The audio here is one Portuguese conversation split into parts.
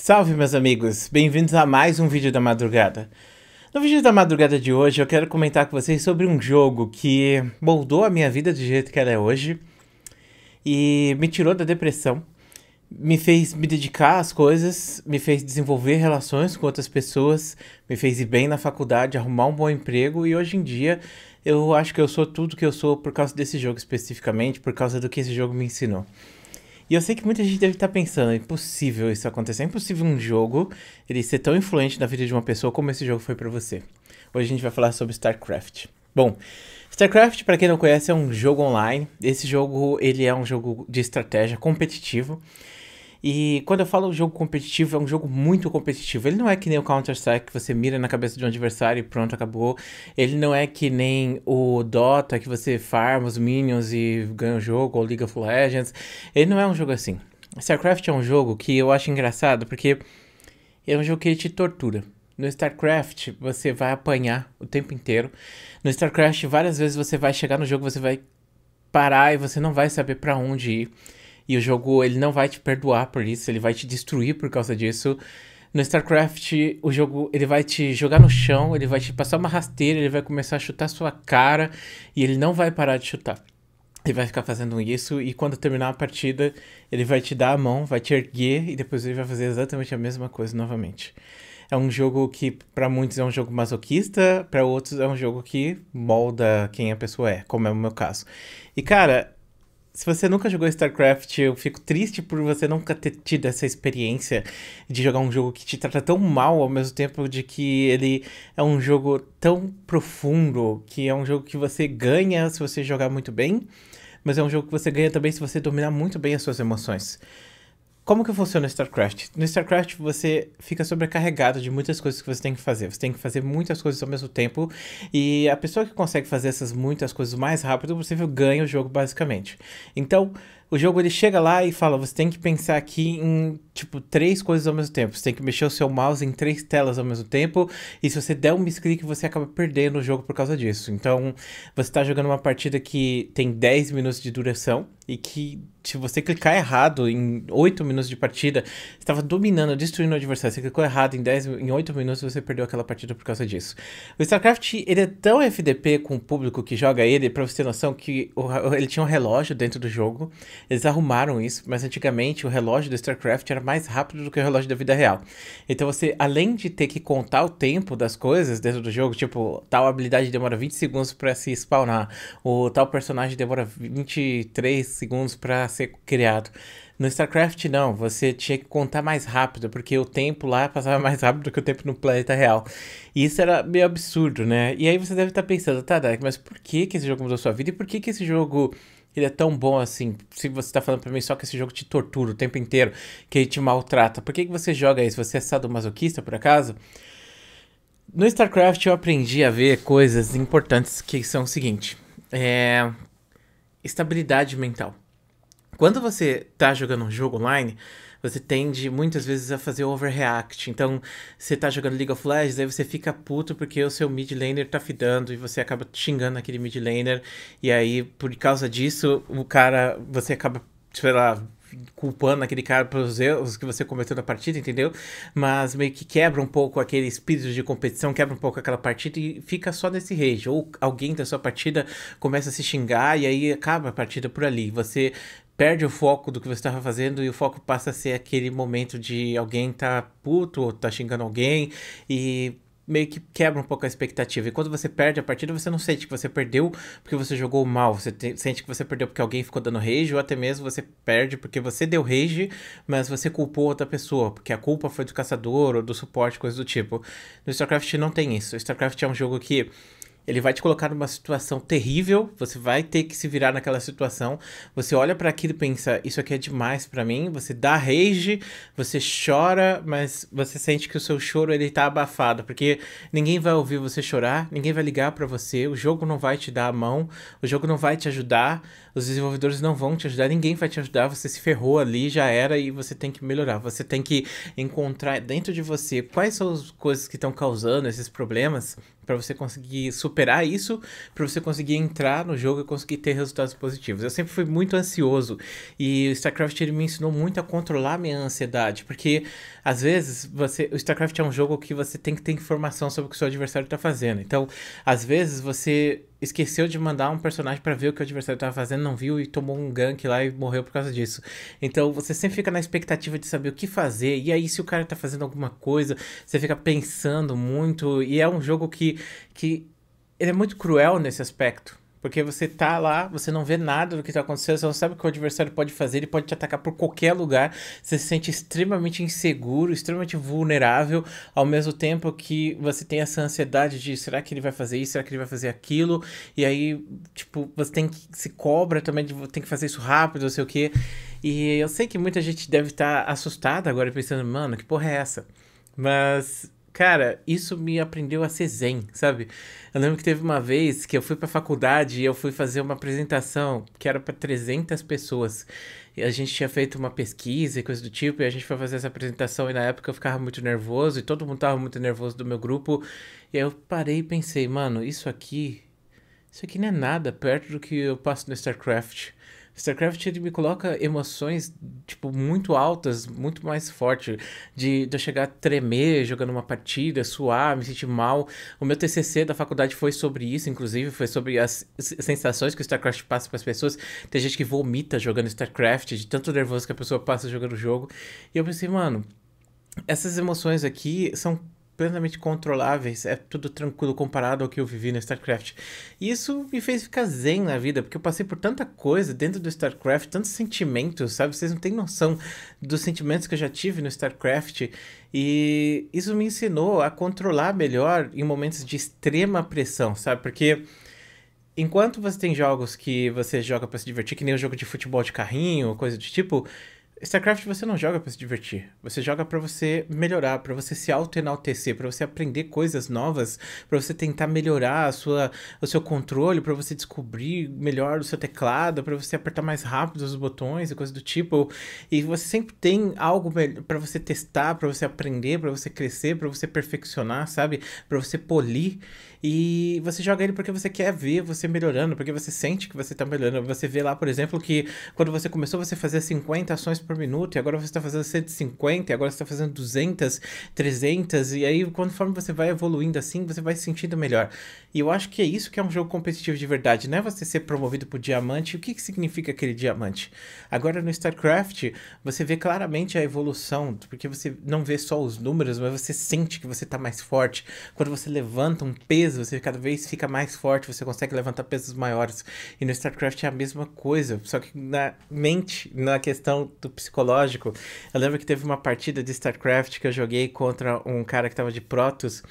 Salve, meus amigos! Bem-vindos a mais um vídeo da madrugada. No vídeo da madrugada de hoje, eu quero comentar com vocês sobre um jogo que moldou a minha vida do jeito que ela é hoje e me tirou da depressão, me fez me dedicar às coisas, me fez desenvolver relações com outras pessoas, me fez ir bem na faculdade, arrumar um bom emprego e hoje em dia eu acho que eu sou tudo que eu sou por causa desse jogo especificamente, por causa do que esse jogo me ensinou. E eu sei que muita gente deve estar tá pensando, é impossível isso acontecer, é impossível um jogo ele ser tão influente na vida de uma pessoa como esse jogo foi para você. Hoje a gente vai falar sobre StarCraft. Bom, StarCraft, para quem não conhece, é um jogo online. Esse jogo, ele é um jogo de estratégia competitivo. E quando eu falo jogo competitivo, é um jogo muito competitivo. Ele não é que nem o Counter-Strike, que você mira na cabeça de um adversário e pronto, acabou. Ele não é que nem o Dota, que você farma os minions e ganha o jogo, ou League of Legends. Ele não é um jogo assim. StarCraft é um jogo que eu acho engraçado, porque é um jogo que te tortura. No StarCraft, você vai apanhar o tempo inteiro. No StarCraft, várias vezes você vai chegar no jogo, você vai parar e você não vai saber para onde ir. E o jogo, ele não vai te perdoar por isso, ele vai te destruir por causa disso. No StarCraft, o jogo, ele vai te jogar no chão, ele vai te passar uma rasteira, ele vai começar a chutar sua cara e ele não vai parar de chutar. Ele vai ficar fazendo isso e quando terminar a partida, ele vai te dar a mão, vai te erguer e depois ele vai fazer exatamente a mesma coisa novamente. É um jogo que para muitos é um jogo masoquista, para outros é um jogo que molda quem a pessoa é, como é o meu caso. E cara, se você nunca jogou StarCraft, eu fico triste por você nunca ter tido essa experiência de jogar um jogo que te trata tão mal, ao mesmo tempo de que ele é um jogo tão profundo, que é um jogo que você ganha se você jogar muito bem, mas é um jogo que você ganha também se você dominar muito bem as suas emoções. Como que funciona StarCraft? No StarCraft você fica sobrecarregado de muitas coisas que você tem que fazer. Você tem que fazer muitas coisas ao mesmo tempo e a pessoa que consegue fazer essas muitas coisas o mais rápido possível ganha o jogo basicamente. Então, o jogo ele chega lá e fala: você tem que pensar aqui em tipo três coisas ao mesmo tempo. Você tem que mexer o seu mouse em três telas ao mesmo tempo. E se você der um misclick, você acaba perdendo o jogo por causa disso. Então, você está jogando uma partida que tem 10 minutos de duração e que se você clicar errado em 8 minutos de partida, estava dominando, destruindo o adversário. Você clicou errado em 10 em 8 minutos, você perdeu aquela partida por causa disso. O StarCraft, ele é tão FDP com o público que joga ele, para você ter noção que o, ele tinha um relógio dentro do jogo eles arrumaram isso, mas antigamente o relógio do StarCraft era mais rápido do que o relógio da vida real. Então você, além de ter que contar o tempo das coisas dentro do jogo, tipo, tal habilidade demora 20 segundos para se spawnar, ou tal personagem demora 23 segundos para ser criado. No StarCraft, não, você tinha que contar mais rápido, porque o tempo lá passava mais rápido do que o tempo no planeta real. E isso era meio absurdo, né? E aí você deve estar tá pensando, tá, Derek, mas por que, que esse jogo mudou sua vida e por que, que esse jogo ele é tão bom assim. Se você tá falando pra mim só que esse jogo te tortura o tempo inteiro, que ele te maltrata, por que, que você joga isso? Você é sadomasoquista, por acaso? No StarCraft eu aprendi a ver coisas importantes que são o seguinte: é... estabilidade mental. Quando você tá jogando um jogo online você tende muitas vezes a fazer overreact. Então, você tá jogando League of Legends, aí você fica puto porque o seu mid laner tá fidando e você acaba xingando aquele mid laner. E aí, por causa disso, o cara, você acaba, sei lá, culpando aquele cara pelos erros que você cometeu na partida, entendeu? Mas meio que quebra um pouco aquele espírito de competição, quebra um pouco aquela partida e fica só nesse rage. Ou alguém da sua partida começa a se xingar e aí acaba a partida por ali. Você perde o foco do que você estava fazendo e o foco passa a ser aquele momento de alguém tá puto ou tá xingando alguém e meio que quebra um pouco a expectativa. E quando você perde a partida, você não sente que você perdeu porque você jogou mal, você te, sente que você perdeu porque alguém ficou dando rage, ou até mesmo você perde porque você deu rage, mas você culpou outra pessoa, porque a culpa foi do caçador ou do suporte, coisa do tipo. No StarCraft não tem isso. O StarCraft é um jogo que ele vai te colocar numa situação terrível, você vai ter que se virar naquela situação. Você olha para aquilo e pensa, isso aqui é demais para mim, você dá rage, você chora, mas você sente que o seu choro ele tá abafado, porque ninguém vai ouvir você chorar, ninguém vai ligar para você, o jogo não vai te dar a mão, o jogo não vai te ajudar, os desenvolvedores não vão te ajudar, ninguém vai te ajudar, você se ferrou ali, já era e você tem que melhorar. Você tem que encontrar dentro de você quais são as coisas que estão causando esses problemas para você conseguir superar isso, para você conseguir entrar no jogo e conseguir ter resultados positivos. Eu sempre fui muito ansioso e o StarCraft ele me ensinou muito a controlar a minha ansiedade, porque às vezes você, o StarCraft é um jogo que você tem que ter informação sobre o que o seu adversário está fazendo. Então, às vezes você esqueceu de mandar um personagem para ver o que o adversário tava fazendo, não viu e tomou um gank lá e morreu por causa disso. Então você sempre fica na expectativa de saber o que fazer. E aí se o cara tá fazendo alguma coisa, você fica pensando muito e é um jogo que que ele é muito cruel nesse aspecto. Porque você tá lá, você não vê nada do que tá acontecendo, você não sabe o que o adversário pode fazer, ele pode te atacar por qualquer lugar, você se sente extremamente inseguro, extremamente vulnerável, ao mesmo tempo que você tem essa ansiedade de será que ele vai fazer isso, será que ele vai fazer aquilo, e aí, tipo, você tem que se cobra também, de, tem que fazer isso rápido, não sei o quê. E eu sei que muita gente deve estar tá assustada agora, pensando, mano, que porra é essa? Mas Cara, isso me aprendeu a ser zen, sabe? Eu lembro que teve uma vez que eu fui pra faculdade e eu fui fazer uma apresentação que era para 300 pessoas. E a gente tinha feito uma pesquisa e coisa do tipo, e a gente foi fazer essa apresentação e na época eu ficava muito nervoso e todo mundo tava muito nervoso do meu grupo. E aí eu parei e pensei, mano, isso aqui. Isso aqui não é nada perto do que eu passo no StarCraft. StarCraft ele me coloca emoções tipo, muito altas, muito mais forte. De, de eu chegar a tremer jogando uma partida, suar, me sentir mal. O meu TCC da faculdade foi sobre isso, inclusive, foi sobre as sensações que o StarCraft passa para as pessoas. Tem gente que vomita jogando StarCraft, de tanto nervoso que a pessoa passa jogando o jogo. E eu pensei, mano, essas emoções aqui são plenamente controláveis, é tudo tranquilo comparado ao que eu vivi no StarCraft. E isso me fez ficar zen na vida, porque eu passei por tanta coisa dentro do StarCraft, tantos sentimentos, sabe? Vocês não têm noção dos sentimentos que eu já tive no StarCraft. E isso me ensinou a controlar melhor em momentos de extrema pressão, sabe? Porque enquanto você tem jogos que você joga para se divertir, que nem o jogo de futebol de carrinho, coisa do tipo StarCraft você não joga para se divertir, você joga para você melhorar, para você se auto-enaltecer, para você aprender coisas novas, para você tentar melhorar a sua, o seu controle, para você descobrir melhor o seu teclado, para você apertar mais rápido os botões e coisas do tipo. E você sempre tem algo para você testar, para você aprender, para você crescer, para você perfeccionar, sabe? Para você polir. E você joga ele porque você quer ver você melhorando, porque você sente que você tá melhorando. Você vê lá, por exemplo, que quando você começou você fazia 50 ações por minuto, e agora você tá fazendo 150, e agora você tá fazendo 200, 300, e aí conforme você vai evoluindo assim, você vai se sentindo melhor. E eu acho que é isso que é um jogo competitivo de verdade, não é você ser promovido por diamante. O que, que significa aquele diamante? Agora no StarCraft, você vê claramente a evolução, porque você não vê só os números, mas você sente que você tá mais forte. Quando você levanta um peso peso, você cada vez fica mais forte, você consegue levantar pesos maiores. E no StarCraft é a mesma coisa, só que na mente, na questão do psicológico. Eu lembro que teve uma partida de StarCraft que eu joguei contra um cara que tava de Protoss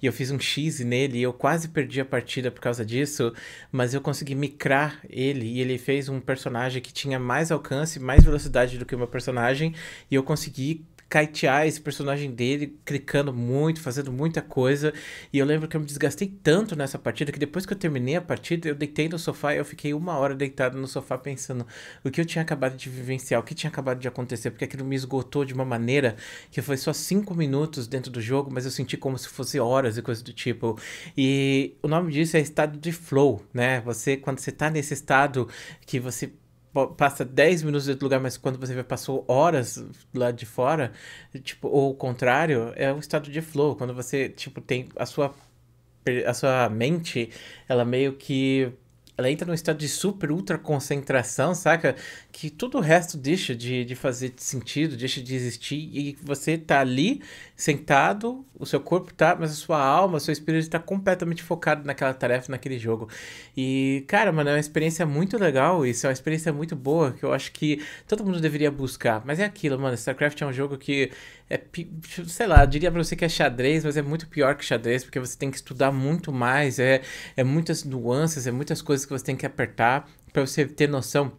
e eu fiz um X nele e eu quase perdi a partida por causa disso, mas eu consegui micrar ele e ele fez um personagem que tinha mais alcance, mais velocidade do que o meu personagem e eu consegui kitear esse personagem dele, clicando muito, fazendo muita coisa. E eu lembro que eu me desgastei tanto nessa partida que depois que eu terminei a partida, eu deitei no sofá e eu fiquei uma hora deitado no sofá pensando o que eu tinha acabado de vivenciar, o que tinha acabado de acontecer, porque aquilo me esgotou de uma maneira que foi só cinco minutos dentro do jogo, mas eu senti como se fosse horas e coisas do tipo. E o nome disso é estado de flow, né? Você, quando você tá nesse estado que você passa 10 minutos dentro do lugar, mas quando você vê, passou horas lá de fora, tipo, ou o contrário, é o estado de flow. Quando você, tipo, tem a sua a sua mente, ela meio que ela entra num estado de super, ultra concentração, saca? Que todo o resto deixa de, de fazer sentido, deixa de existir. E você tá ali, sentado, o seu corpo tá, mas a sua alma, o seu espírito tá completamente focado naquela tarefa, naquele jogo. E, cara, mano, é uma experiência muito legal. Isso é uma experiência muito boa que eu acho que todo mundo deveria buscar. Mas é aquilo, mano. StarCraft é um jogo que é, sei lá, eu diria pra você que é xadrez, mas é muito pior que xadrez, porque você tem que estudar muito mais, é, é muitas nuances, é muitas coisas coisas que você tem que apertar para você ter noção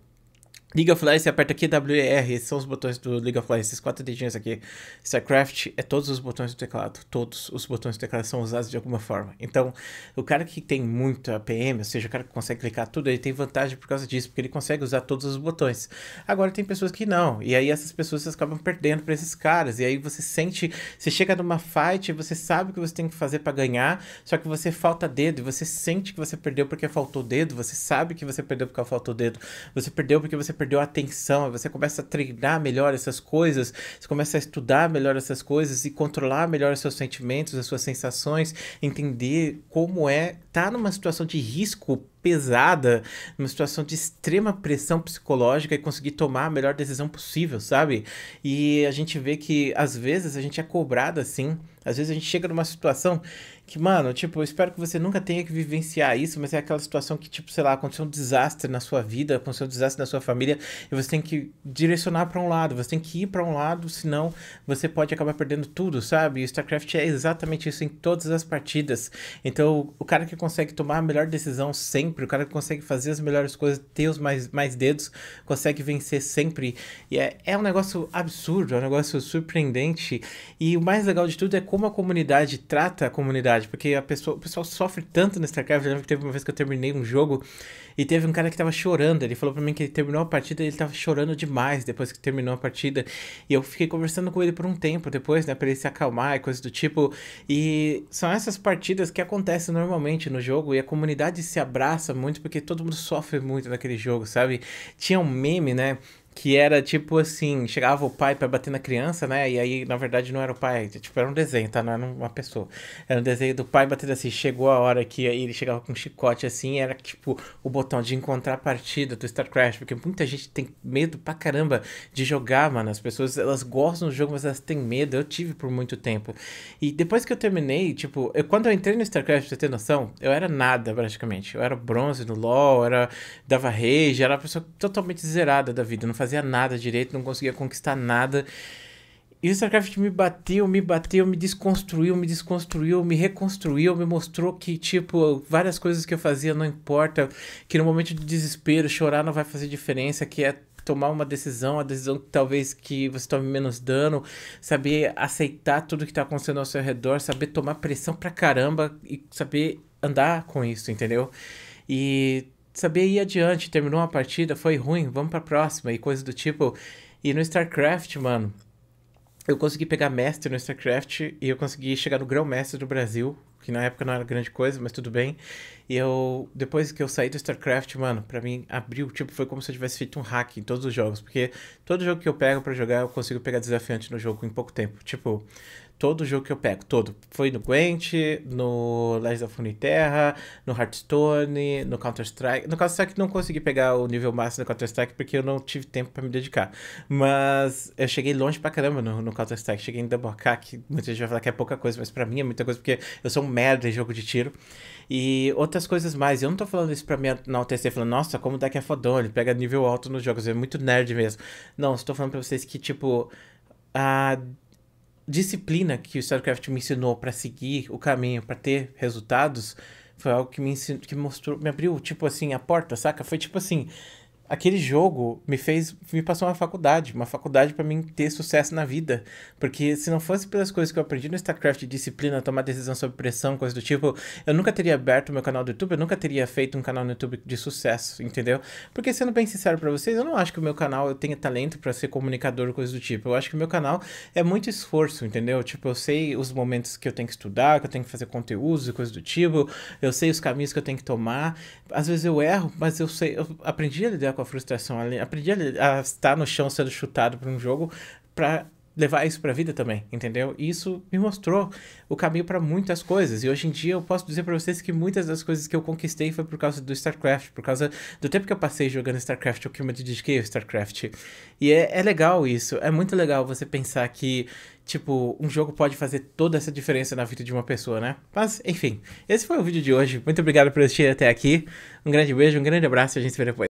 League of Legends, você aperta aqui WR, esses são os botões do League of Legends, esses quatro dedinhos aqui. StarCraft é todos os botões do teclado, todos os botões do teclado são usados de alguma forma. Então, o cara que tem muita APM, ou seja, o cara que consegue clicar tudo, ele tem vantagem por causa disso, porque ele consegue usar todos os botões. Agora, tem pessoas que não, e aí essas pessoas acabam perdendo para esses caras, e aí você sente, você chega numa fight, você sabe o que você tem que fazer para ganhar, só que você falta dedo, e você sente que você perdeu porque faltou dedo, você sabe que você perdeu porque faltou dedo, você perdeu porque você perdeu perdeu a atenção, você começa a treinar melhor essas coisas, você começa a estudar melhor essas coisas e controlar melhor os seus sentimentos, as suas sensações, entender como é estar tá numa situação de risco pesada, numa situação de extrema pressão psicológica e conseguir tomar a melhor decisão possível, sabe? E a gente vê que às vezes a gente é cobrado assim, às vezes a gente chega numa situação que, mano, tipo, eu espero que você nunca tenha que vivenciar isso, mas é aquela situação que, tipo, sei lá, aconteceu um desastre na sua vida, aconteceu um desastre na sua família, e você tem que direcionar para um lado, você tem que ir para um lado, senão você pode acabar perdendo tudo, sabe? E StarCraft é exatamente isso em todas as partidas. Então, o cara que consegue tomar a melhor decisão sempre, o cara que consegue fazer as melhores coisas, ter os mais, mais dedos, consegue vencer sempre. E é, é um negócio absurdo, é um negócio surpreendente. E o mais legal de tudo é como a comunidade trata a comunidade verdade, porque a pessoa, o pessoal sofre tanto no StarCraft. Eu lembro que teve uma vez que eu terminei um jogo e teve um cara que tava chorando. Ele falou para mim que ele terminou a partida e ele tava chorando demais depois que terminou a partida. E eu fiquei conversando com ele por um tempo depois, né, pra ele se acalmar e coisas do tipo. E são essas partidas que acontecem normalmente no jogo e a comunidade se abraça muito porque todo mundo sofre muito naquele jogo, sabe? Tinha um meme, né? que era tipo assim, chegava o pai para bater na criança, né? E aí, na verdade, não era o pai, tipo, era um desenho, tá? Não era uma pessoa. Era um desenho do pai batendo assim, chegou a hora que aí ele chegava com um chicote assim, era tipo o botão de encontrar a partida do StarCraft, porque muita gente tem medo pra caramba de jogar, mano. As pessoas, elas gostam do jogo, mas elas têm medo. Eu tive por muito tempo. E depois que eu terminei, tipo, eu, quando eu entrei no StarCraft, pra você ter noção, eu era nada praticamente. Eu era bronze no LoL, era dava rage, era uma pessoa totalmente zerada da vida, não fazia nada direito, não conseguia conquistar nada. E o StarCraft me bateu, me bateu, me desconstruiu, me desconstruiu, me reconstruiu, me mostrou que, tipo, várias coisas que eu fazia não importa, que no momento de desespero, chorar não vai fazer diferença, que é tomar uma decisão, a decisão que talvez que você tome menos dano, saber aceitar tudo que tá acontecendo ao seu redor, saber tomar pressão pra caramba e saber andar com isso, entendeu? E saber ir adiante. Terminou uma partida, foi ruim, vamos pra próxima e coisa do tipo. E no StarCraft, mano, eu consegui pegar mestre no StarCraft e eu consegui chegar no grão-mestre do Brasil, que na época não era grande coisa, mas tudo bem. E eu, depois que eu saí do StarCraft, mano, pra mim abriu, tipo, foi como se eu tivesse feito um hack em todos os jogos, porque todo jogo que eu pego para jogar, eu consigo pegar desafiante no jogo em pouco tempo. Tipo, todo jogo que eu pego, todo. Foi no Gwent, no Legends of Terra, no Hearthstone, no Counter-Strike. No Counter-Strike não consegui pegar o nível máximo do Counter-Strike porque eu não tive tempo para me dedicar. Mas eu cheguei longe pra caramba no, no Counter-Strike. Cheguei em Double K, que muita gente vai falar que é pouca coisa, mas para mim é muita coisa porque eu sou um merda em jogo de tiro. E outras coisas mais. Eu não tô falando isso pra na OTC falando, nossa, como o deck é fodão, ele pega nível alto nos jogos, é muito nerd mesmo. Não, estou falando pra vocês que, tipo, a disciplina que o StarCraft me ensinou para seguir o caminho, para ter resultados, foi algo que me ensinou, que mostrou, me abriu, tipo assim, a porta, saca? Foi tipo assim, aquele jogo me fez, me passou uma faculdade, uma faculdade para mim ter sucesso na vida, porque se não fosse pelas coisas que eu aprendi no StarCraft, disciplina, tomar decisão sob pressão, coisas do tipo, eu nunca teria aberto meu canal do YouTube, eu nunca teria feito um canal no YouTube de sucesso, entendeu? Porque sendo bem sincero para vocês, eu não acho que o meu canal eu tenha talento para ser comunicador, coisas do tipo. Eu acho que o meu canal é muito esforço, entendeu? Tipo, eu sei os momentos que eu tenho que estudar, que eu tenho que fazer conteúdo e coisas do tipo, eu sei os caminhos que eu tenho que tomar. Às vezes eu erro, mas eu sei, eu aprendi a lidar lidar com a frustração. Aprendi a, a estar no chão sendo chutado por um jogo para levar isso para a vida também, entendeu? E isso me mostrou o caminho para muitas coisas. E hoje em dia eu posso dizer para vocês que muitas das coisas que eu conquistei foi por causa do StarCraft, por causa do tempo que eu passei jogando StarCraft, o que eu me dediquei ao StarCraft. E é, é legal isso, é muito legal você pensar que, tipo, um jogo pode fazer toda essa diferença na vida de uma pessoa, né? Mas, enfim, esse foi o vídeo de hoje. Muito obrigado por assistir até aqui. Um grande beijo, um grande abraço e a gente se vê depois.